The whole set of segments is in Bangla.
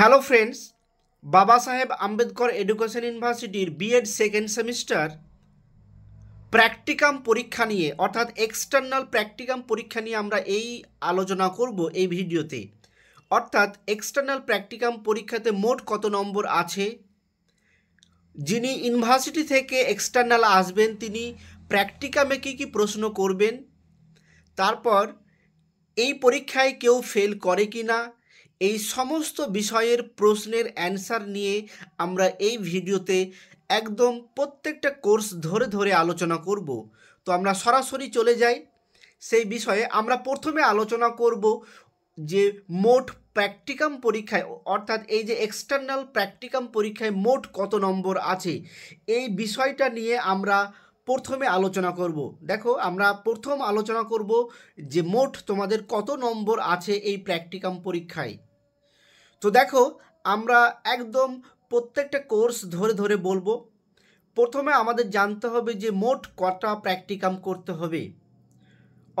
hello friends Baba Saheb Ambedkar education ইউনিভার্সিটির বিএড সেকেন্ড সেমিস্টার প্র্যাকটিকাম পরীক্ষা নিয়ে অর্থাৎ এক্সটার্নাল প্র্যাকটিকাম পরীক্ষা নিয়ে আমরা এই আলোচনা করব এই ভিডিওতে অর্থাৎ এক্সটার্নাল প্র্যাকটিকাম পরীক্ষাতে মোট কত নম্বর আছে যিনি ইউনিভার্সিটি থেকে এক্সটার্নাল আসবেন তিনি প্র্যাকটিকামে কী কী প্রশ্ন করবেন তারপর এই পরীক্ষায় কেউ ফেল করে কি না এই সমস্ত বিষয়ের প্রশ্নের অ্যান্সার নিয়ে আমরা এই ভিডিওতে একদম প্রত্যেকটা কোর্স ধরে ধরে আলোচনা করব তো আমরা সরাসরি চলে যাই সেই বিষয়ে আমরা প্রথমে আলোচনা করব যে মোট প্র্যাকটিকাম পরীক্ষায় অর্থাৎ এই যে এক্সটার্নাল প্র্যাকটিকাম পরীক্ষায় মোট কত নম্বর আছে এই বিষয়টা নিয়ে আমরা প্রথমে আলোচনা করব দেখো আমরা প্রথম আলোচনা করব যে মোট তোমাদের কত নম্বর আছে এই প্র্যাকটিকাম পরীক্ষায় তো দেখো আমরা একদম প্রত্যেকটা কোর্স ধরে ধরে বলবো প্রথমে আমাদের জানতে হবে যে মোট কটা প্র্যাকটিকাম করতে হবে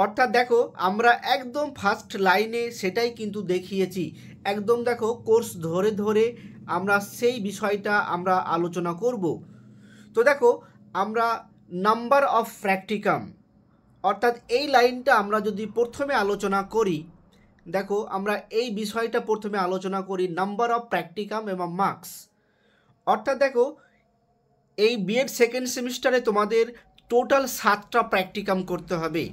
অর্থাৎ দেখো আমরা একদম ফার্স্ট লাইনে সেটাই কিন্তু দেখিয়েছি একদম দেখো কোর্স ধরে ধরে আমরা সেই বিষয়টা আমরা আলোচনা করব তো দেখো আমরা নাম্বার অফ প্র্যাকটিকাম অর্থাৎ এই লাইনটা আমরা যদি প্রথমে আলোচনা করি দেখো আমরা এই বিষয়টা প্রথমে আলোচনা করি নাম্বার অফ প্র্যাকটিকাম এবং মার্কস অর্থাৎ দেখো এই বিএড সেকেন্ড সেমিস্টারে তোমাদের টোটাল সাতটা প্র্যাকটিকাম করতে হবে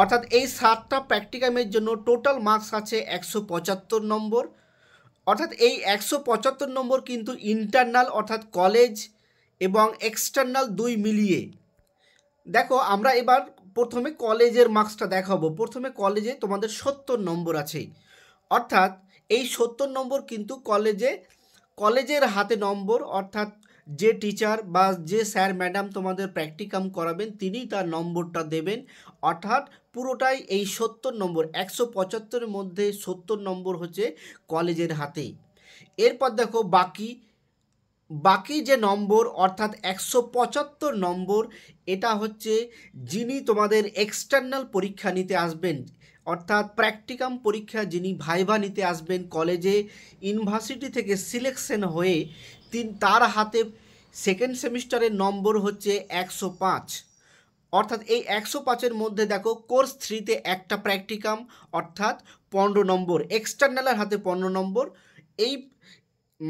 অর্থাৎ এই সাতটা প্র্যাকটিকামের জন্য টোটাল মার্কস আছে একশো পঁচাত্তর নম্বর অর্থাৎ এই একশো পঁচাত্তর নম্বর কিন্তু ইন্টারনাল অর্থাৎ কলেজ এবং এক্সটার্নাল দুই মিলিয়ে দেখো আমরা এবার প্রথমে কলেজের মার্কসটা দেখাবো প্রথমে কলেজে তোমাদের সত্তর নম্বর আছে অর্থাৎ এই সত্তর নম্বর কিন্তু কলেজে কলেজের হাতে নম্বর অর্থাৎ যে টিচার বা যে স্যার ম্যাডাম তোমাদের প্র্যাকটিকাম করাবেন তিনি তার নম্বরটা দেবেন অর্থাৎ পুরোটাই এই সত্তর নম্বর একশো পঁচাত্তরের মধ্যে সত্তর নম্বর হচ্ছে কলেজের হাতেই এরপর দেখো বাকি বাকি যে নম্বর অর্থাৎ একশো পঁচাত্তর নম্বর এটা হচ্ছে যিনি তোমাদের এক্সটার্নাল পরীক্ষা নিতে আসবেন অর্থাৎ প্র্যাকটিকাম পরীক্ষা যিনি ভাইভা নিতে আসবেন কলেজে ইউনিভার্সিটি থেকে সিলেকশন হয়ে তিন তার হাতে সেকেন্ড সেমিস্টারের নম্বর হচ্ছে একশো পাঁচ অর্থাৎ এই একশো পাঁচের মধ্যে দেখো কোর্স থ্রিতে একটা প্র্যাকটিকাম অর্থাৎ পনেরো নম্বর এক্সটার্নালের হাতে পনেরো নম্বর এই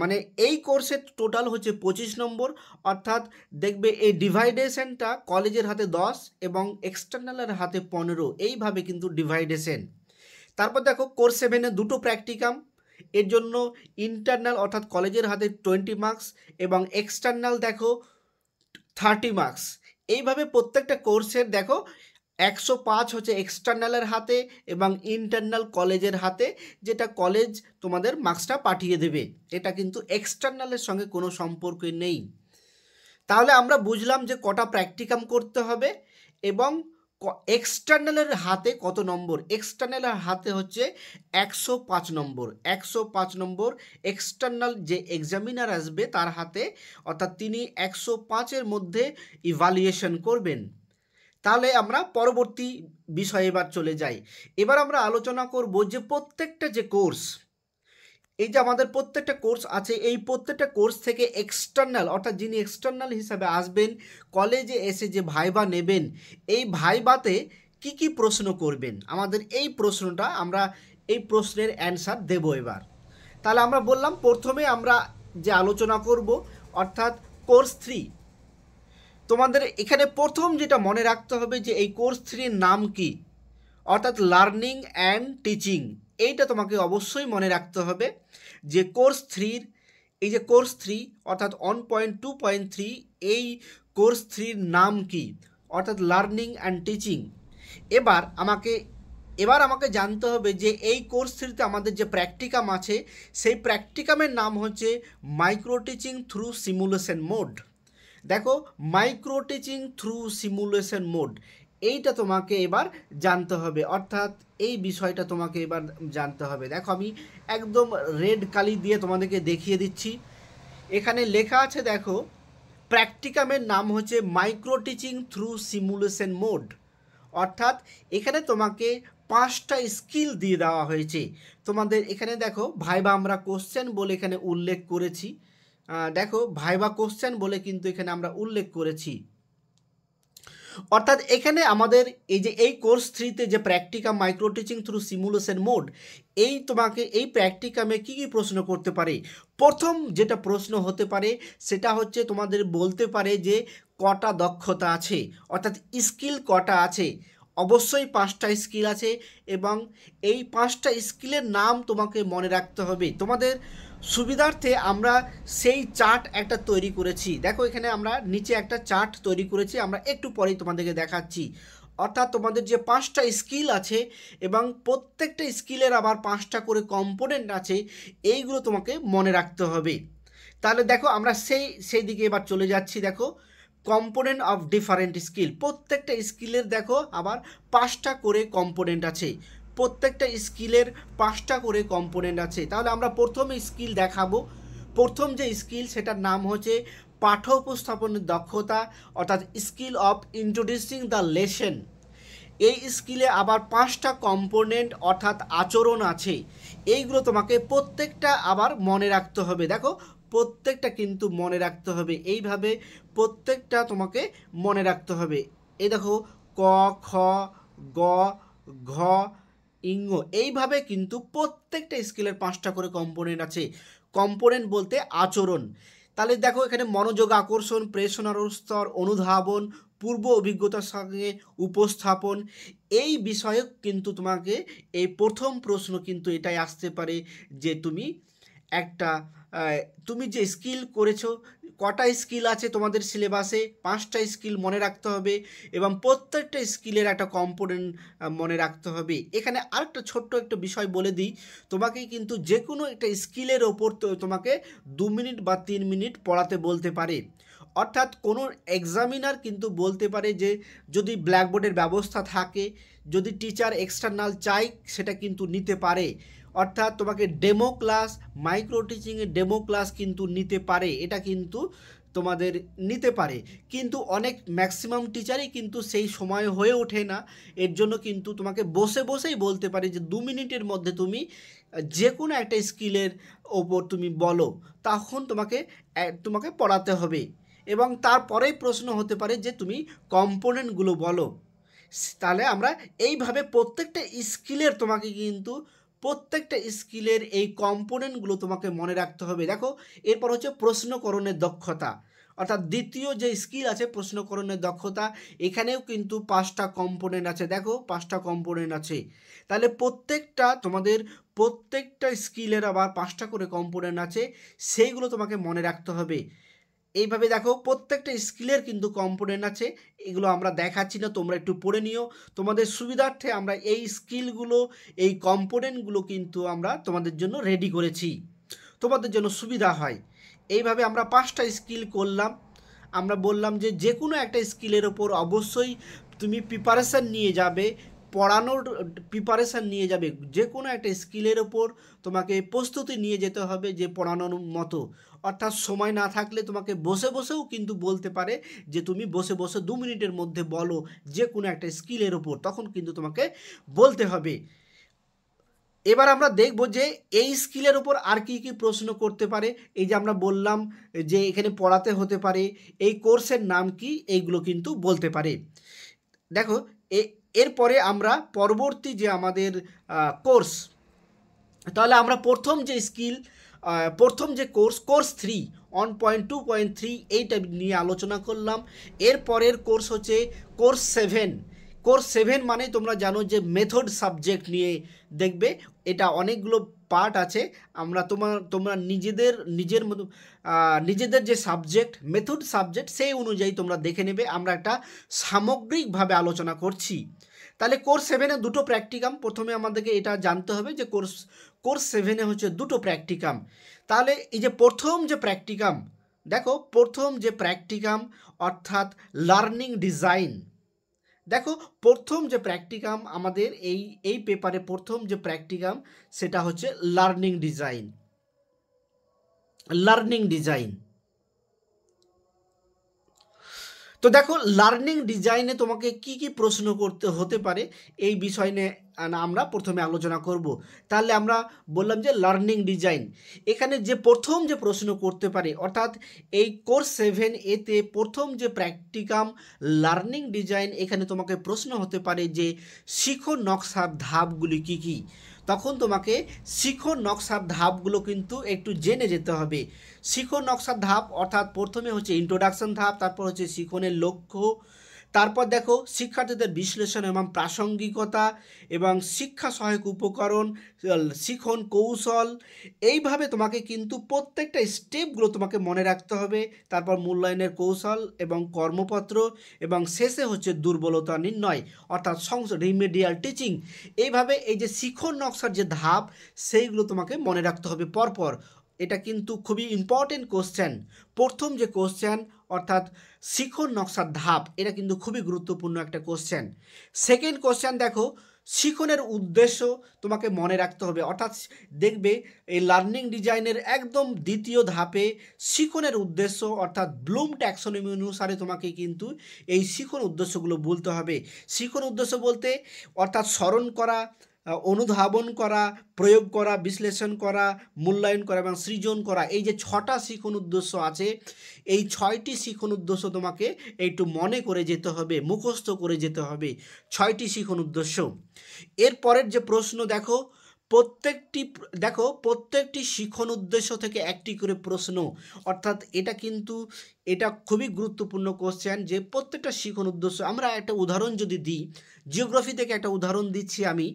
মানে এই কোর্সের টোটাল হচ্ছে পঁচিশ নম্বর অর্থাৎ দেখবে এই ডিভাইডেশনটা কলেজের হাতে দশ এবং এক্সটার্নালের হাতে পনেরো এইভাবে কিন্তু ডিভাইডেশন তারপর দেখো কোর্স সেভেনে দুটো প্র্যাকটিকাম এর জন্য ইন্টারনাল অর্থাৎ কলেজের হাতে টোয়েন্টি মার্কস এবং এক্সটার্নাল দেখো থার্টি মার্কস এইভাবে প্রত্যেকটা কোর্সের দেখো একশো পাঁচ হচ্ছে এক্সটার্নালের হাতে এবং ইন্টারনাল কলেজের হাতে যেটা কলেজ তোমাদের মার্কসটা পাঠিয়ে দেবে এটা কিন্তু এক্সটার্নালের সঙ্গে কোনো সম্পর্ক নেই তাহলে আমরা বুঝলাম যে কটা প্র্যাকটিকাম করতে হবে এবং এক্সটার্নালের হাতে কত নম্বর এক্সটার্নালের হাতে হচ্ছে একশো পাঁচ নম্বর একশো পাঁচ নম্বর এক্সটার্নাল যে এক্সামিনার আসবে তার হাতে অর্থাৎ তিনি একশো পাঁচের মধ্যে ইভালুয়েশন করবেন তাহলে আমরা পরবর্তী বিষয়ে এবার চলে যাই এবার আমরা আলোচনা করব যে প্রত্যেকটা যে কোর্স এই যে আমাদের প্রত্যেকটা কোর্স আছে এই প্রত্যেকটা কোর্স থেকে এক্সটার্নাল অর্থাৎ যিনি এক্সটার্নাল হিসাবে আসবেন কলেজে এসে যে ভাইবা নেবেন এই ভাইবাতে কি কি প্রশ্ন করবেন আমাদের এই প্রশ্নটা আমরা এই প্রশ্নের অ্যান্সার দেব এবার তাহলে আমরা বললাম প্রথমে আমরা যে আলোচনা করব অর্থাৎ কোর্স থ্রি তোমাদের এখানে প্রথম যেটা মনে রাখতে হবে যে এই কোর্স থ্রির নাম কি অর্থাৎ লার্নিং অ্যান্ড টিচিং এইটা তোমাকে অবশ্যই মনে রাখতে হবে যে কোর্স থ্রির এই যে কোর্স থ্রি অর্থাৎ one point two point three এই কোর্স থ্রির নাম কি অর্থাৎ লার্নিং অ্যান্ড টিচিং এবার আমাকে এবার আমাকে জানতে হবে যে এই কোর্স থ্রিতে আমাদের যে প্র্যাকটিকাম আছে সেই প্র্যাকটিকামের নাম হচ্ছে micro teaching through simulation mode দেখো micro teaching through simulation mode এইটা তোমাকে এবার জানতে হবে অর্থাৎ এই বিষয়টা তোমাকে এবার জানতে হবে দেখো আমি একদম রেড কালি দিয়ে তোমাদেরকে দেখিয়ে দিচ্ছি এখানে লেখা আছে দেখো প্র্যাকটিকামের নাম হচ্ছে micro teaching through simulation mode অর্থাৎ এখানে তোমাকে পাঁচটা স্কিল দিয়ে দেওয়া হয়েছে তোমাদের এখানে দেখো ভাইবা আমরা কোশ্চেন বলে এখানে উল্লেখ করেছি দেখো ভাইবা কোশ্চেন বলে কিন্তু এখানে আমরা উল্লেখ করেছি অর্থাৎ এখানে আমাদের এই যে এই কোর্স থ্রিতে যে practicum micro teaching through simulation mode এই তোমাকে এই প্র্যাকটিকামে কি কি প্রশ্ন করতে পারে প্রথম যেটা প্রশ্ন হতে পারে সেটা হচ্ছে তোমাদের বলতে পারে যে কটা দক্ষতা আছে অর্থাৎ স্কিল কটা আছে অবশ্যই পাঁচটা স্কিল আছে এবং এই পাঁচটা স্কিলের নাম তোমাকে মনে রাখতে হবে তোমাদের সুবিধার্থে আমরা সেই চার্ট একটা তৈরি করেছি দেখো এখানে আমরা নিচে একটা চার্ট তৈরি করেছি আমরা একটু পরেই তোমাদেরকে দেখাচ্ছি অর্থাৎ তোমাদের যে পাঁচটা স্কিল আছে এবং প্রত্যেকটা স্কিলের আবার পাঁচটা করে কম্পোনেন্ট আছে এইগুলো তোমাকে মনে রাখতে হবে তাহলে দেখো আমরা সেই সেই দিকে এবার চলে যাচ্ছি দেখো কম্পোনেন্ট অফ ডিফারেন্ট স্কিল প্রত্যেকটা স্কিলের দেখো আবার পাঁচটা করে কম্পোনেন্ট আছে প্রত্যেকটা স্কিলের পাঁচটা করে কম্পোনেন্ট আছে তাহলে আমরা প্রথম স্কিল দেখাবো প্রথম যে স্কিল সেটার নাম হচ্ছে পাঠ্য উপস্থাপনের দক্ষতা অর্থাৎ skill of introducing the lesson এই স্কিলে আবার পাঁচটা কম্পোনেন্ট অর্থাৎ আচরণ আছে এইগুলো তোমাকে প্রত্যেকটা আবার মনে রাখতে হবে দেখো প্রত্যেকটা কিন্তু মনে রাখতে হবে এইভাবে প্রত্যেকটা তোমাকে মনে রাখতে হবে এই দেখো ক খ গ ঘ ইঙ্গ এইভাবে কিন্তু প্রত্যেকটা স্কিলের পাঁচটা করে কম্পোনেন্ট আছে কম্পোনেন্ট বলতে আচরণ তাহলে দেখো এখানে মনোযোগ আকর্ষণ প্রেষণার স্তর অনুধাবন পূর্ব অভিজ্ঞতার সঙ্গে উপস্থাপন এই বিষয়ে কিন্তু তোমাকে এই প্রথম প্রশ্ন কিন্তু এটাই আসতে পারে যে তুমি একটা তুমি যে স্কিল করেছো কটা স্কিল আছে তোমাদের সিলেবাসে পাঁচটা স্কিল মনে রাখতে হবে এবং প্রত্যেকটা স্কিলের একটা কম্পোনেন্ট মনে রাখতে হবে এখানে আরেকটা ছোট্ট একটা বিষয় বলে দিই তোমাকে কিন্তু যে কোনো একটা স্কিলের ওপর তোমাকে দু মিনিট বা তিন মিনিট পড়াতে বলতে পারে অর্থাৎ কোনো এক্সামিনার কিন্তু বলতে পারে যে যদি ব্ল্যাকবোর্ডের ব্যবস্থা থাকে যদি টিচার এক্সটার্নাল চাই সেটা কিন্তু নিতে পারে অর্থাৎ তোমাকে ডেমো ক্লাস মাইক্রো টিচিংয়ের ডেমো ক্লাস কিন্তু নিতে পারে এটা কিন্তু তোমাদের নিতে পারে কিন্তু অনেক ম্যাক্সিমাম টিচারই কিন্তু সেই সময় হয়ে ওঠে না এর জন্য কিন্তু তোমাকে বসে বসেই বলতে পারে যে দু মিনিটের মধ্যে তুমি যে কোনো একটা স্কিলের ওপর তুমি বলো তখন তোমাকে তোমাকে পড়াতে হবে এবং তারপরেই প্রশ্ন হতে পারে যে তুমি কম্পোনেন্টগুলো বলো তাহলে আমরা এইভাবে প্রত্যেকটা স্কিলের তোমাকে কিন্তু প্রত্যেকটা স্কিলের এই কম্পোনেন্টগুলো তোমাকে মনে রাখতে হবে দেখো এরপর হচ্ছে প্রশ্নকরণের দক্ষতা অর্থাৎ দ্বিতীয় যে স্কিল আছে প্রশ্নকরণের দক্ষতা এখানেও কিন্তু পাঁচটা কম্পোনেন্ট আছে দেখো পাঁচটা কম্পোনেন্ট আছে তাহলে প্রত্যেকটা তোমাদের প্রত্যেকটা স্কিলের আবার পাঁচটা করে কম্পোনেন্ট আছে সেইগুলো তোমাকে মনে রাখতে হবে এইভাবে দেখো প্রত্যেকটা স্কিলের কিন্তু কম্পোনেন্ট আছে এগুলো আমরা দেখাচ্ছি না তোমরা একটু পড়ে নিও তোমাদের সুবিধার্থে আমরা এই স্কিলগুলো এই কম্পোনেন্টগুলো কিন্তু আমরা তোমাদের জন্য রেডি করেছি তোমাদের জন্য সুবিধা হয় এইভাবে আমরা পাঁচটা স্কিল করলাম আমরা বললাম যে যে কোনো একটা স্কিলের ওপর অবশ্যই তুমি প্রিপারেশান নিয়ে যাবে পড়ানোর প্রিপারেশান নিয়ে যাবে যে কোনো একটা স্কিলের ওপর তোমাকে প্রস্তুতি নিয়ে যেতে হবে যে পড়ানোর মতো অর্থাৎ সময় না থাকলে তোমাকে বসে বসেও কিন্তু বলতে পারে যে তুমি বসে বসে দু মিনিটের মধ্যে বলো যে কোনো একটা স্কিলের ওপর তখন কিন্তু তোমাকে বলতে হবে এবার আমরা দেখব যে এই স্কিলের ওপর আর কি কি প্রশ্ন করতে পারে এই যে আমরা বললাম যে এখানে পড়াতে হতে পারে এই কোর্সের নাম কি এইগুলো কিন্তু বলতে পারে দেখো এ এরপরে আমরা পরবর্তী যে আমাদের কোর্স তাহলে আমরা প্রথম যে স্কিল প্রথম যে course course three one point two point three এইটা নিয়ে আলোচনা করলাম এরপরের কোর্স হচ্ছে কোর্স সেভেন কোর্স সেভেন মানে তোমরা জানো যে মেথড সাবজেক্ট নিয়ে দেখবে এটা অনেকগুলো পার্ট আছে আমরা তোমার তোমরা নিজেদের নিজের মতো নিজেদের যে সাবজেক্ট মেথড সাবজেক্ট সেই অনুযায়ী তোমরা দেখে নেবে আমরা একটা সামগ্রিকভাবে আলোচনা করছি তাহলে কোর্স সেভেনে দুটো প্র্যাকটিকাম প্রথমে আমাদেরকে এটা জানতে হবে যে কোর্স কোর্স সেভেনে হচ্ছে দুটো প্র্যাকটিকাম তাহলে এই যে প্রথম যে প্র্যাকটিকাম দেখো প্রথম যে প্র্যাকটিকাম অর্থাৎ লার্নিং ডিজাইন দেখো প্রথম যে প্র্যাকটিকাম আমাদের এই এই পেপারে প্রথম যে প্র্যাকটিকাম সেটা হচ্ছে লার্নিং ডিজাইন লার্নিং ডিজাইন তো দেখো লার্নিং ডিজাইনে তোমাকে কি কি প্রশ্ন করতে হতে পারে এই বিষয় নিয়ে আমরা প্রথমে আলোচনা করব তাহলে আমরা বললাম যে লার্নিং ডিজাইন এখানে যে প্রথম যে প্রশ্ন করতে পারে অর্থাৎ এই কোর্স সেভেন এতে প্রথম যে প্র্যাকটিকাম লার্নিং ডিজাইন এখানে তোমাকে প্রশ্ন হতে পারে যে শিখো নকশার ধাপগুলি কি কী তখন তোমাকে শিখর নকশার ধাপগুলো কিন্তু একটু জেনে যেতে হবে শিখর নকশার ধাপ অর্থাৎ প্রথমে হচ্ছে ইন্ট্রোডাকশন ধাপ তারপর হচ্ছে শিখনের লক্ষ্য তারপর দেখো শিক্ষার্থীদের বিশ্লেষণ এবং প্রাসঙ্গিকতা এবং শিক্ষা সহায়ক উপকরণ শিখন কৌশল এইভাবে তোমাকে কিন্তু প্রত্যেকটা স্টেপগুলো তোমাকে মনে রাখতে হবে তারপর মূল্যায়নের কৌশল এবং কর্মপত্র এবং শেষে হচ্ছে দুর্বলতা নির্ণয় অর্থাৎ সংস রিমেডিয়াল টিচিং এইভাবে এই যে শিখন নকশার যে ধাপ সেইগুলো তোমাকে মনে রাখতে হবে পরপর এটা কিন্তু খুবই ইম্পর্টেন্ট কোশ্চেন প্রথম যে কোশ্চেন অর্থাৎ শিখর নকশার ধাপ এটা কিন্তু খুবই গুরুত্বপূর্ণ একটা কোশ্চেন সেকেন্ড কোশ্চেন দেখো শিখনের উদ্দেশ্য তোমাকে মনে রাখতে হবে অর্থাৎ দেখবে এই লার্নিং ডিজাইনের একদম দ্বিতীয় ধাপে শিখনের উদ্দেশ্য অর্থাৎ ব্লুম ট্যাক্সোনমি অনুসারে তোমাকে কিন্তু এই শিখন উদ্দেশ্যগুলো বলতে হবে শিখন উদ্দেশ্য বলতে অর্থাৎ স্মরণ করা অনুধাবন করা প্রয়োগ করা বিশ্লেষণ করা মূল্যায়ন করা এবং সৃজন করা এই যে ছটা শিখন উদ্দেশ্য আছে এই ছয়টি শিখন উদ্দেশ্য তোমাকে একটু মনে করে যেতে হবে মুখস্থ করে যেতে হবে ছয়টি শিখন উদ্দেশ্য এর পরের যে প্রশ্ন দেখো প্রত্যেকটি দেখো প্রত্যেকটি শিখন উদ্দেশ্য থেকে একটি করে প্রশ্ন অর্থাৎ এটা কিন্তু এটা খুবই গুরুত্বপূর্ণ কোশ্চেন যে প্রত্যেকটা শিখন উদ্দেশ্য আমরা একটা উদাহরণ যদি দিই জিওগ্রাফি থেকে একটা উদাহরণ দিচ্ছি আমি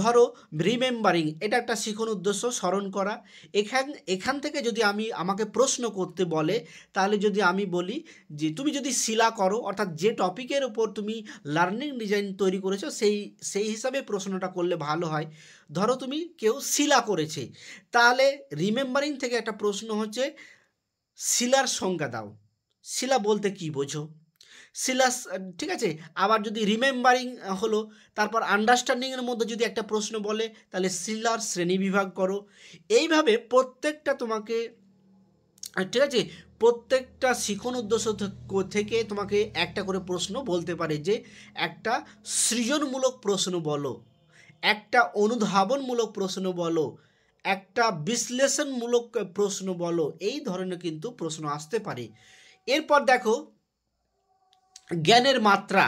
ধরো রিমেম্বারিং এটা একটা শিখন উদ্দেশ্য স্মরণ করা এখান এখান থেকে যদি আমি আমাকে প্রশ্ন করতে বলে তাহলে যদি আমি বলি যে তুমি যদি শিলা করো অর্থাৎ যে টপিকের ওপর তুমি লার্নিং ডিজাইন তৈরি করেছো সেই সেই হিসাবে প্রশ্নটা করলে ভালো হয় ধরো তুমি কেউ শিলা করেছে তাহলে রিমেম্বারিং থেকে একটা প্রশ্ন হচ্ছে শিলার সংজ্ঞা দাও শিলা বলতে কি বোঝো সিলাস ঠিক আছে আবার যদি রিমেম্বারিং হলো তারপর আন্ডারস্ট্যান্ডিংয়ের মধ্যে যদি একটা প্রশ্ন বলে তাহলে সিলার শ্রেণী বিভাগ করো এইভাবে প্রত্যেকটা তোমাকে ঠিক আছে প্রত্যেকটা শিখন উদ্দেশ্য থেকে তোমাকে একটা করে প্রশ্ন বলতে পারে যে একটা সৃজনমূলক প্রশ্ন বলো একটা অনুধাবনমূলক প্রশ্ন বলো একটা বিশ্লেষণমূলক প্রশ্ন বলো এই ধরনের কিন্তু প্রশ্ন আসতে পারে এরপর দেখো জ্ঞানের মাত্রা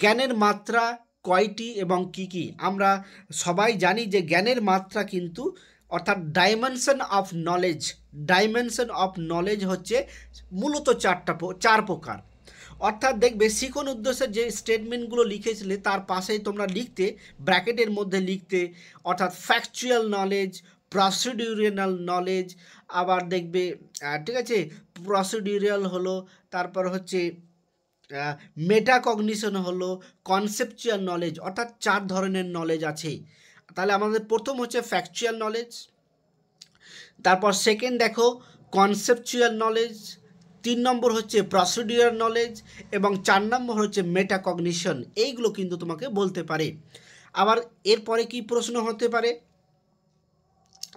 জ্ঞানের মাত্রা কয়টি এবং কি কি আমরা সবাই জানি যে জ্ঞানের মাত্রা কিন্তু অর্থাৎ dimension of knowledge dimension of knowledge হচ্ছে মূলত চারটা চার প্রকার অর্থাৎ দেখবে শিখন উদ্দেশ্যে যে স্টেটমেন্টগুলো লিখেছিলে তার পাশেই তোমরা লিখতে ব্র্যাকেটের মধ্যে লিখতে অর্থাৎ ফ্যাকচুয়াল নলেজ প্রসিডিউরিয়াল নলেজ আবার দেখবে ঠিক আছে প্রসিডিউরিয়াল হলো তারপর হচ্ছে মেটা কগনিশন হলো কনসেপচুয়াল নলেজ অর্থাৎ চার ধরনের নলেজ আছে তাহলে আমাদের প্রথম হচ্ছে ফ্যাকচুয়াল নলেজ তারপর সেকেন্ড দেখো কনসেপচুয়াল নলেজ তিন নম্বর হচ্ছে প্রসিডিউর নলেজ এবং চার নম্বর হচ্ছে মেটাকগনিশন এইগুলো কিন্তু তোমাকে বলতে পারে আবার এরপরে কি প্রশ্ন হতে পারে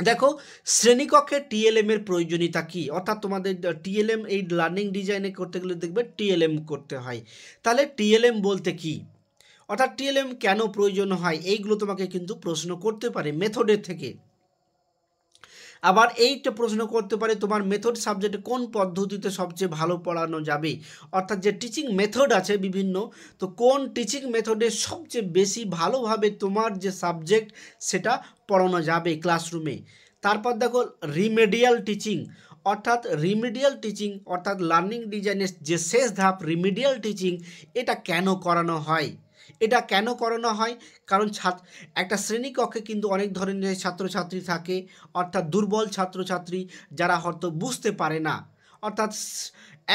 দেখো শ্রেণীকক্ষে টিএলএম এর প্রয়োজনীয়তা কি অর্থাৎ তোমাদের টিএলএম এই লার্নিং ডিজাইনে করতে গেলে দেখবে টিএলএম করতে হয় তাহলে টিএলএম বলতে কি অর্থাৎ টিএলএম কেন প্রয়োজন হয় এইগুলো তোমাকে কিন্তু প্রশ্ন করতে পারে মেথডের থেকে আবার এইটা প্রশ্ন করতে পারে তোমার মেথড সাবজেক্টে কোন পদ্ধতিতে সবচেয়ে ভালো পড়ানো যাবে অর্থাৎ যে টিচিং মেথড আছে বিভিন্ন তো কোন টিচিং মেথডে সবচেয়ে বেশি ভালোভাবে তোমার যে সাবজেক্ট সেটা পড়ানো যাবে ক্লাসরুমে তারপর দেখো রিমেডিয়াল টিচিং অর্থাৎ রিমিডিয়াল টিচিং অর্থাৎ লার্নিং ডিজাইনের যে শেষ ধাপ রিমিডিয়াল টিচিং এটা কেন করানো হয় এটা কেন করানো হয় কারণ ছাত্র একটা শ্রেণীকক্ষে কিন্তু অনেক ধরনের ছাত্রছাত্রী থাকে অর্থাৎ দুর্বল ছাত্রছাত্রী যারা হয়তো বুঝতে পারে না অর্থাৎ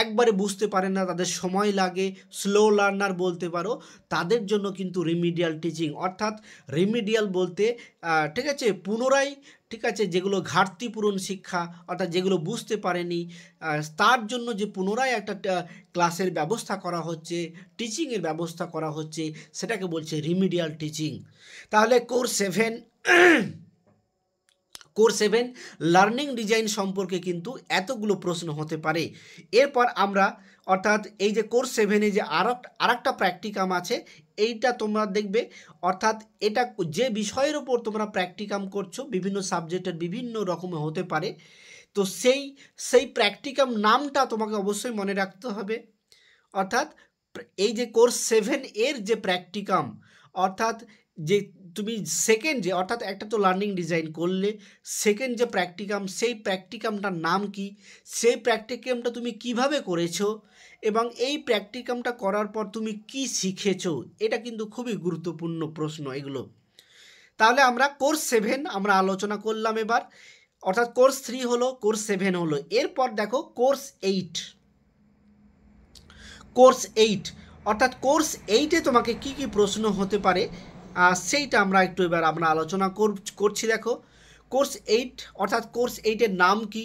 একবারে বুঝতে পারে না তাদের সময় লাগে স্লো লার্নার বলতে পারো তাদের জন্য কিন্তু রিমিডিয়াল টিচিং অর্থাৎ রিমিডিয়াল বলতে ঠিক আছে পুনরায় ঠিক আছে যেগুলো ঘাটতি পূরণ শিক্ষা অর্থাৎ যেগুলো বুঝতে পারেনি তার জন্য যে পুনরায় একটা ক্লাসের ব্যবস্থা করা হচ্ছে টিচিংয়ের ব্যবস্থা করা হচ্ছে সেটাকে বলছে রিমিডিয়াল টিচিং তাহলে course seven core seven learning design সম্পর্কে কিন্তু এতগুলো প্রশ্ন হতে পারে এরপর আমরা অর্থাৎ এই যে কোর্স সেভেনে যে আরক আরেকটা প্র্যাকটিকাম আছে এইটা তোমরা দেখবে অর্থাৎ এটা যে বিষয়ের ওপর তোমরা প্র্যাকটিকাম করছো বিভিন্ন সাবজেক্টের বিভিন্ন রকমে হতে পারে তো সেই সেই প্র্যাকটিকাম নামটা তোমাকে অবশ্যই মনে রাখতে হবে অর্থাৎ এই যে কোর্স সেভেন এর যে প্র্যাকটিকাম অর্থাৎ যে তুমি সেকেন্ড যে অর্থাৎ একটা তো লার্নিং ডিজাইন করলে সেকেন্ড যে প্র্যাকটিকাম সেই প্র্যাকটিকামটার নাম কি সেই প্র্যাকটিকামটা তুমি কিভাবে করেছো এবং এই প্র্যাকটিকামটা করার পর তুমি কি শিখেছো এটা কিন্তু খুবই গুরুত্বপূর্ণ প্রশ্ন এগুলো তাহলে আমরা কোর্স সেভেন আমরা আলোচনা করলাম এবার অর্থাৎ কোর্স থ্রি হলো কোর্স সেভেন হলো এরপর দেখো কোর্স এইট কোর্স এইট অর্থাৎ কোর্স এইটে তোমাকে কি কি প্রশ্ন হতে পারে সেইটা আমরা একটু এবার আমরা আলোচনা করছি দেখো কোর্স এইট অর্থাৎ কোর্স এইটের নাম কি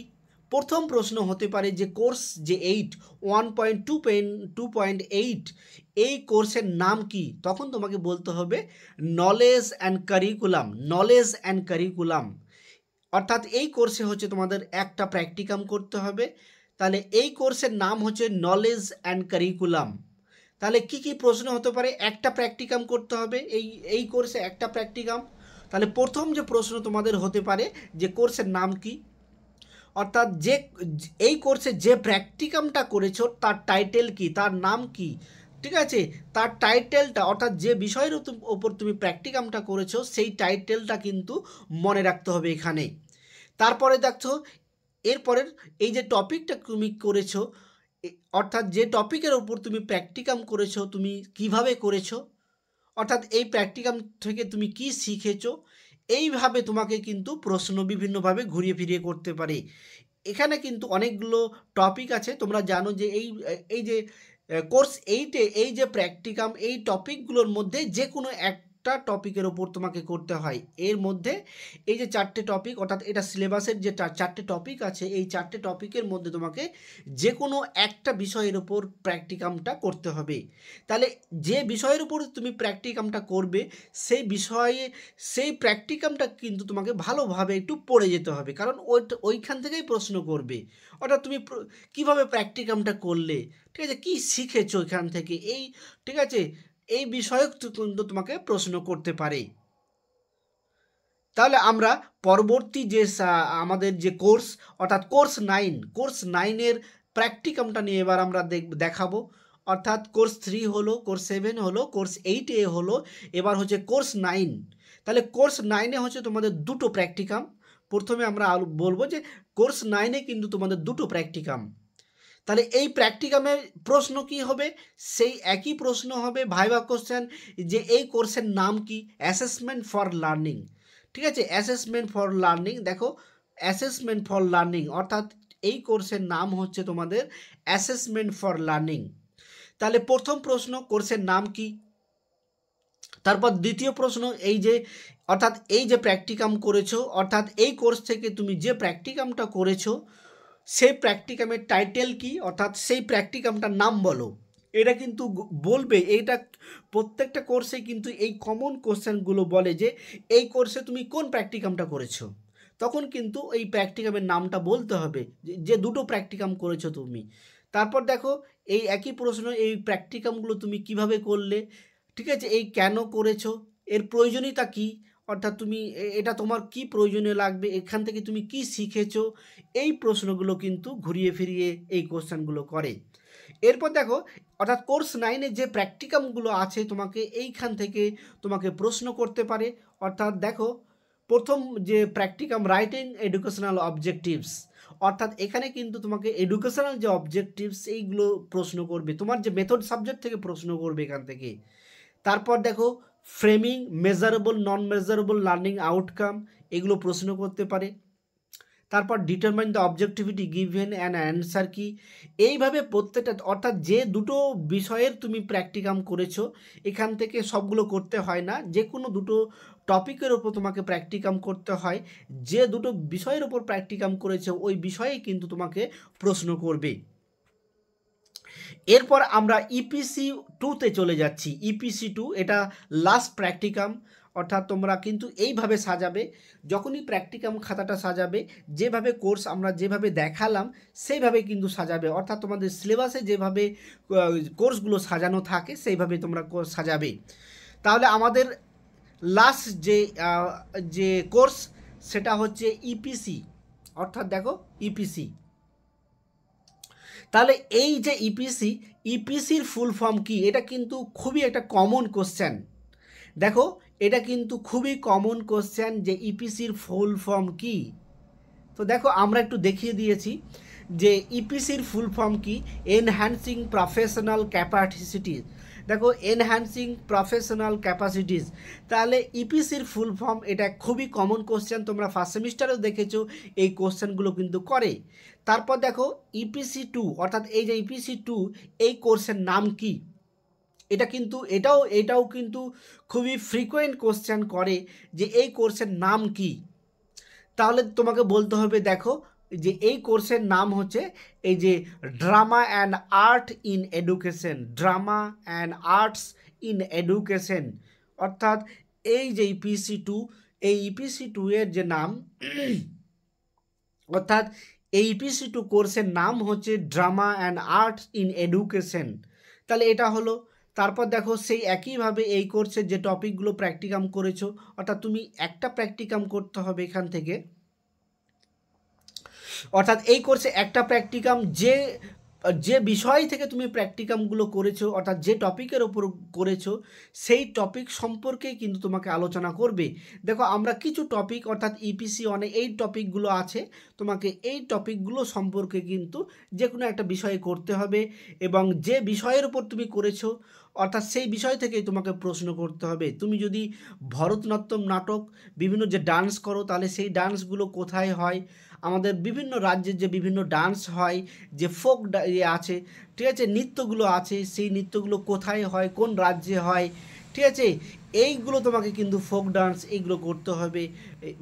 প্রথম প্রশ্ন হতে পারে যে কোর্স যে eight one point two point two point eight এই কোর্সের নাম কি তখন তোমাকে বলতে হবে knowledge and curriculum knowledge and curriculum অর্থাৎ এই কোর্সে হচ্ছে তোমাদের একটা প্র্যাকটিকাম করতে হবে তাহলে এই কোর্সের নাম হচ্ছে নলেজ অ্যান্ড কারিকুলাম তাহলে কি কি প্রশ্ন হতে পারে একটা প্র্যাকটিকাম করতে হবে এই এই কোর্সে একটা প্র্যাকটিকাম তাহলে প্রথম যে প্রশ্ন তোমাদের হতে পারে যে কোর্সের নাম কি অর্থাৎ যে এই কোর্সে যে প্র্যাকটিকামটা করেছো তার টাইটেল কি তার নাম কি ঠিক আছে তার টাইটেলটা অর্থাৎ যে বিষয়ের ওপর তুমি প্র্যাকটিকামটা করেছো সেই টাইটেলটা কিন্তু মনে রাখতে হবে এখানে তারপরে দেখছো এরপরের এই যে টপিকটা তুমি করেছো অর্থাৎ যে টপিকের ওপর তুমি প্র্যাকটিকাম করেছো তুমি কিভাবে করেছো অর্থাৎ এই প্র্যাকটিকাম থেকে তুমি কি শিখেছো এইভাবে তোমাকে কিন্তু প্রশ্ন বিভিন্নভাবে ঘুরিয়ে ফিরিয়ে করতে পারে এখানে কিন্তু অনেকগুলো টপিক আছে তোমরা জানো যে এই এই যে কোর্স এইটে এই যে প্র্যাকটিকাম এই টপিকগুলোর মধ্যে যে কোনো এক পাঁচটা টপিকের ওপর তোমাকে করতে হয় এর মধ্যে এই যে চারটে টপিক অর্থাৎ এটা সিলেবাসের যে চারটে টপিক আছে এই চারটে টপিকের মধ্যে তোমাকে যে কোনো একটা বিষয়ের ওপর প্র্যাকটিকামটা করতে হবে তাহলে যে বিষয়ের উপর তুমি প্র্যাকটিকামটা করবে সেই বিষয়ে সেই প্র্যাকটিকামটা কিন্তু তোমাকে ভালোভাবে একটু পড়ে যেতে হবে কারণ ওই ওইখান থেকেই প্রশ্ন করবে অর্থাৎ তুমি কিভাবে প্র্যাকটিকামটা করলে ঠিক আছে কী শিখেছো ওইখান থেকে এই ঠিক আছে এই বিষয়ক কিন্তু তোমাকে প্রশ্ন করতে পারে তাহলে আমরা পরবর্তী যে আমাদের যে কোর্স অর্থাৎ কোর্স নাইন কোর্স নাইনের প্র্যাকটিকামটা নিয়ে এবার আমরা দেখাবো অর্থাৎ কোর্স থ্রি হলো কোর্স সেভেন হলো কোর্স এইট এ হলো এবার হচ্ছে কোর্স নাইন তাহলে কোর্স নাইনে হচ্ছে তোমাদের দুটো প্র্যাকটিকাম প্রথমে আমরা বলবো যে কোর্স নাইনে কিন্তু তোমাদের দুটো প্র্যাকটিকাম তাহলে এই প্র্যাকটিকামের প্রশ্ন কি হবে সেই একই প্রশ্ন হবে ভাইবা কোশ্চেন যে এই কোর্সের নাম কি অ্যাসেসমেন্ট ফর লার্নিং ঠিক আছে অ্যাসেসমেন্ট ফর লার্নিং দেখো অ্যাসেসমেন্ট ফর লার্নিং অর্থাৎ এই কোর্সের নাম হচ্ছে তোমাদের অ্যাসেসমেন্ট ফর লার্নিং তাহলে প্রথম প্রশ্ন কোর্সের নাম কি তারপর দ্বিতীয় প্রশ্ন এই যে অর্থাৎ এই যে প্র্যাকটিকাম করেছো অর্থাৎ এই কোর্স থেকে তুমি যে প্র্যাকটিকামটা করেছো সেই প্র্যাকটিকামের টাইটেল কি অর্থাৎ সেই প্র্যাকটিকামটার নাম বলো এটা কিন্তু বলবে এইটা প্রত্যেকটা কোর্সে কিন্তু এই কমন কোশ্চেনগুলো বলে যে এই কোর্সে তুমি কোন প্র্যাকটিকামটা করেছো তখন কিন্তু এই প্র্যাকটিকামের নামটা বলতে হবে যে দুটো প্র্যাকটিকাম করেছো তুমি তারপর দেখো এই একই প্রশ্ন এই প্র্যাকটিকামগুলো তুমি কিভাবে করলে ঠিক আছে এই কেন করেছো এর প্রয়োজনীয়তা কী অর্থাৎ তুমি এটা তোমার কি প্রয়োজনে লাগবে এখান থেকে তুমি কি শিখেছো এই প্রশ্নগুলো কিন্তু ঘুরিয়ে ফিরিয়ে এই কোশ্চেনগুলো করে এরপর দেখো অর্থাৎ কোর্স নাইনে যে প্র্যাকটিকামগুলো আছে তোমাকে এইখান থেকে তোমাকে প্রশ্ন করতে পারে অর্থাৎ দেখো প্রথম যে প্র্যাকটিকাম রাইটিং এডুকেশনাল অবজেক্টিভস অর্থাৎ এখানে কিন্তু তোমাকে এডুকেশনাল যে অবজেক্টিভস এইগুলো প্রশ্ন করবে তোমার যে মেথড সাবজেক্ট থেকে প্রশ্ন করবে এখান থেকে তারপর দেখো framing measurable non measurable learning outcome এগুলো প্রশ্ন করতে পারে তারপর determine the objectivity given an answer কি এইভাবে প্রত্যেকটা অর্থাৎ যে দুটো বিষয়ের তুমি প্র্যাকটিকাম করেছো এখান থেকে সবগুলো করতে হয় না যে কোনো দুটো টপিকের ওপর তোমাকে প্র্যাকটিকাম করতে হয় যে দুটো বিষয়ের ওপর প্র্যাকটিকাম করেছে ওই বিষয়েই কিন্তু তোমাকে প্রশ্ন করবে এরপর আমরা ইপিসি e টুতে চলে যাচ্ছি ইপিসি e টু এটা লাস্ট প্র্যাকটিকাম অর্থাৎ তোমরা কিন্তু এইভাবে সাজাবে যখনই প্র্যাকটিকাম খাতাটা সাজাবে যেভাবে কোর্স আমরা যেভাবে দেখালাম সেইভাবে কিন্তু সাজাবে অর্থাৎ তোমাদের সিলেবাসে যেভাবে কোর্সগুলো সাজানো থাকে সেইভাবে তোমরা সাজাবে তাহলে আমাদের লাস্ট যে যে কোর্স সেটা হচ্ছে ইপিসি e অর্থাৎ দেখো ইপিসি তাহলে এই যে ইপিসি ইপিসির ফুল ফর্ম কি এটা কিন্তু খুবই একটা কমন কোশ্চেন দেখো এটা কিন্তু খুবই কমন কোশ্চেন যে ইপিসির ফুল ফর্ম কি তো দেখো আমরা একটু দেখিয়ে দিয়েছি যে ইপিসির ফুল ফর্ম কি এনহ্যান্সিং প্রফেশনাল ক্যাপাসিটিস দেখো এনহ্যান্সিং প্রফেশনাল ক্যাপাসিটিস তাহলে ইপিসির ফুল ফর্ম এটা খুবই কমন কোশ্চেন তোমরা ফার্স্ট সেমিস্টারেও দেখেছো এই কোশ্চেনগুলো কিন্তু করে তারপর দেখো ইপিসি e টু অর্থাৎ এই যে ইপিসি e টু এই কোর্সের নাম কি এটা কিন্তু এটাও এটাও কিন্তু খুবই ফ্রিকোয়েন্ট কোশ্চেন করে যে এই কোর্সের নাম কি তাহলে তোমাকে বলতে হবে দেখো যে এই কোর্সের নাম হচ্ছে এই যে drama and art in education drama and arts in education অর্থাৎ এই যে ইপিসি e টু এই ইপিসি e টু এর যে নাম অর্থাৎ এই ইপিসি e টু কোর্সের নাম হচ্ছে drama and arts in education তাহলে এটা হলো তারপর দেখো সেই একইভাবে এই কোর্সের যে টপিকগুলো প্র্যাকটিকাম করেছো অর্থাৎ তুমি একটা প্র্যাকটিকাম করতে হবে এখান থেকে অর্থাৎ এই কোর্সে একটা প্র্যাকটিকাম যে যে বিষয় থেকে তুমি প্র্যাকটিকামগুলো করেছো অর্থাৎ যে টপিকের ওপর করেছো সেই টপিক সম্পর্কেই কিন্তু তোমাকে আলোচনা করবে দেখো আমরা কিছু টপিক অর্থাৎ ইপিসি e অনে এই টপিকগুলো আছে তোমাকে এই টপিকগুলো সম্পর্কে কিন্তু যে কোনো একটা বিষয়ে করতে হবে এবং যে বিষয়ের ওপর তুমি করেছো অর্থাৎ সেই বিষয় থেকেই তোমাকে প্রশ্ন করতে হবে তুমি যদি ভরতনাট্যম নাটক বিভিন্ন যে ডান্স করো তাহলে সেই ডান্সগুলো কোথায় হয় আমাদের বিভিন্ন রাজ্যে যে বিভিন্ন ডান্স হয় যে ফোক ইয়ে আছে ঠিক আছে নৃত্যগুলো আছে সেই নৃত্যগুলো কোথায় হয় কোন রাজ্যে হয় ঠিক আছে এইগুলো তোমাকে কিন্তু ফোক ডান্স এইগুলো করতে হবে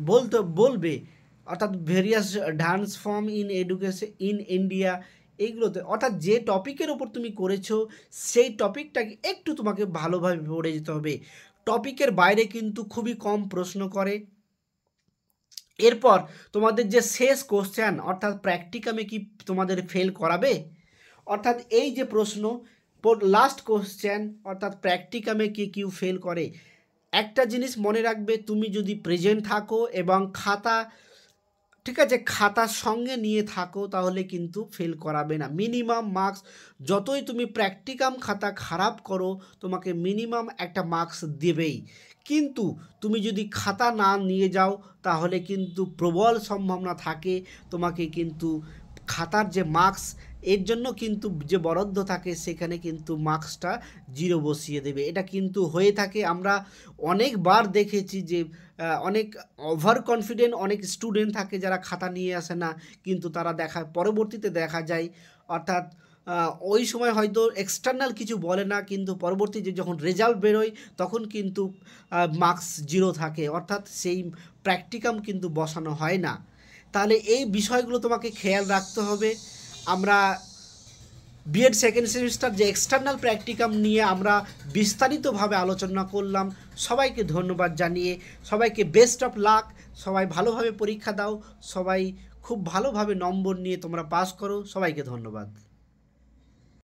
বলতে বলবে অর্থাৎ various dance form in education in India এইগুলোতে অর্থাৎ যে টপিকের ওপর তুমি করেছো সেই টপিকটাকে একটু তোমাকে ভালোভাবে পড়ে যেতে হবে টপিকের বাইরে কিন্তু খুবই কম প্রশ্ন করে এরপর তোমাদের যে শেষ কোশ্চেন অর্থাৎ প্র্যাকটিকামে কি তোমাদের ফেল করাবে অর্থাৎ এই যে প্রশ্ন লাস্ট কোশ্চেন অর্থাৎ প্র্যাকটিকামে কি কিউ ফেল করে একটা জিনিস মনে রাখবে তুমি যদি প্রেজেন্ট থাকো এবং খাতা ঠিক আছে খাতার সঙ্গে নিয়ে থাকো তাহলে কিন্তু ফেল করাবে না মিনিমাম মার্কস যতই তুমি প্র্যাকটিকাম খাতা খারাপ করো তোমাকে মিনিমাম একটা মার্কস দেবেই কিন্তু তুমি যদি খাতা না নিয়ে যাও তাহলে কিন্তু প্রবল সম্ভাবনা থাকে তোমাকে কিন্তু খাতার যে মার্কস এর জন্য কিন্তু যে বরাদ্দ থাকে সেখানে কিন্তু মার্কসটা জিরো বসিয়ে দেবে এটা কিন্তু হয়ে থাকে আমরা অনেকবার দেখেছি যে অনেক ওভার কনফিডেন্ট অনেক স্টুডেন্ট থাকে যারা খাতা নিয়ে আসে না কিন্তু তারা দেখা পরবর্তীতে দেখা যায় অর্থাৎ ওই সময় হয়তো এক্সটার্নাল কিছু বলে না কিন্তু পরবর্তীতে যখন রেজাল্ট বেরোয় তখন কিন্তু মার্কস জিরো থাকে অর্থাৎ সেই প্র্যাকটিকাম কিন্তু বসানো হয় না তাহলে এই বিষয়গুলো তোমাকে খেয়াল রাখতে হবে আমরা বিএড সেকেন্ড সেমিস্টার যে এক্সটার্নাল প্র্যাকটিকাম নিয়ে আমরা বিস্তারিতভাবে আলোচনা করলাম সবাইকে ধন্যবাদ জানিয়ে সবাইকে বেস্ট অফ লাক সবাই ভালোভাবে পরীক্ষা দাও সবাই খুব ভালোভাবে নম্বর নিয়ে তোমরা পাস করো সবাইকে ধন্যবাদ